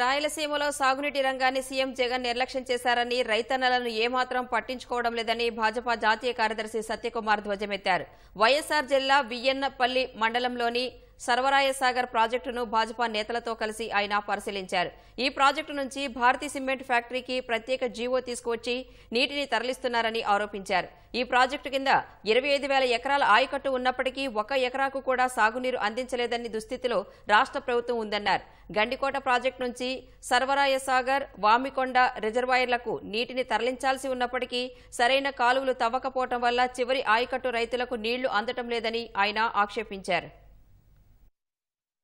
రాయలసీమలో సాగునీటి రంగాన్ని సీఎం జగన్ నిర్లక్ష్యం చేశారని రైతన్నలను ఏమాత్రం పట్టించుకోవడం లేదని భాజపా జాతీయ కార్యదర్శి సత్యకుమార్ ధ్వజమెత్తారు వైఎస్సార్ జిల్లా వియన్నపల్లి మండలంలోని సర్వరాయసాగర్ ప్రాజెక్టును భాజపా నేతలతో కలిసి ఆయన పరిశీలించారు ఈ ప్రాజెక్టు నుంచి భారతీ సిమెంట్ ఫ్యాక్టరీకి ప్రత్యేక జీవో తీసుకువచ్చి నీటిని తరలిస్తున్నారని ఆరోపించారు ఈ ప్రాజెక్టు కింద ఇరవై ఐదు వేల ఎకరాల ఆయకట్టు ఉన్నప్పటికీ ఒక ఎకరాకు కూడా సాగునీరు అందించలేదని దుస్థితిలో రాష్ట్ర ప్రభుత్వం ఉందన్నారు గండికోట ప్రాజెక్టు నుంచి సర్వరాయసాగర్ వామికొండ రిజర్వాయర్లకు నీటిని తరలించాల్సి ఉన్నప్పటికీ సరైన కాలువలు తవ్వకపోవటం వల్ల చివరి ఆయకట్టు రైతులకు నీళ్లు అందటం లేదని ఆయన ఆక్షేపించారు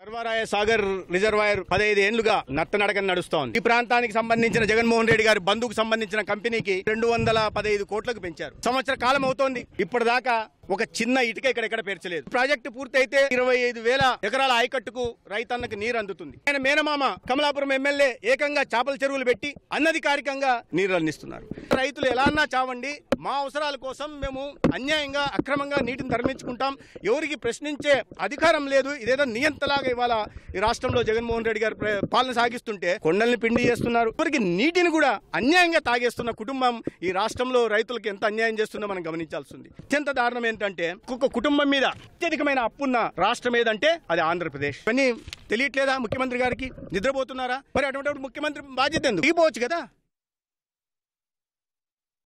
సర్వారాయ సాగర్ రిజర్వాయర్ పదహైదు ఏళ్లుగా నత్తనడక నడుస్తోంది ఈ ప్రాంతానికి సంబంధించిన జగన్మోహన్ రెడ్డి గారి బంధుకు సంబంధించిన కంపెనీకి రెండు వందల పదహైదు కోట్లకు పెంచారు సంవత్సర కాలం అవుతోంది ఇప్పటిదాకా ఒక చిన్న ఇటుక ఇక్కడ ఎక్కడ పేర్చలేదు ప్రాజెక్టు పూర్తయితే ఇరవై ఐదు వేల ఎకరాల ఆయకట్టుకు రైతన్నకు నీరు అందుతుంది ఆయన మేనమామ కమలాపురం ఎమ్మెల్యే ఏకంగా చేపల చెరువులు పెట్టి అనధికారికంగా నీరు అందిస్తున్నారు రైతులు ఎలా అన్నా చావండి మా అవసరాల కోసం మేము అన్యాయంగా అక్రమంగా నీటిని ధర్మించుకుంటాం ఎవరికి ప్రశ్నించే అధికారం లేదు ఇదేదో నియంతలాగా ఇవాళ ఈ రాష్ట్రంలో జగన్మోహన్ రెడ్డి గారు పాలన సాగిస్తుంటే కొండల్ని పిండి చేస్తున్నారు ఎవరికి నీటిని కూడా అన్యాయంగా తాగేస్తున్న కుటుంబం ఈ రాష్ట్రంలో రైతులకు ఎంత అన్యాయం చేస్తుందో మనం గమనించాల్సింది అత్యంత దారుణమైన ఏంటంటే ఒక్కొక్క కుటుంబం మీద అత్యధికమైన అప్పున్న రాష్ట్రం ఏదంటే అది ఆంధ్రప్రదేశ్ కానీ తెలియట్లేదా ముఖ్యమంత్రి గారికి నిద్రపోతున్నారా మరి అటువంటి ముఖ్యమంత్రి బాధ్యత ఎందుకు ఇవ్వచ్చు కదా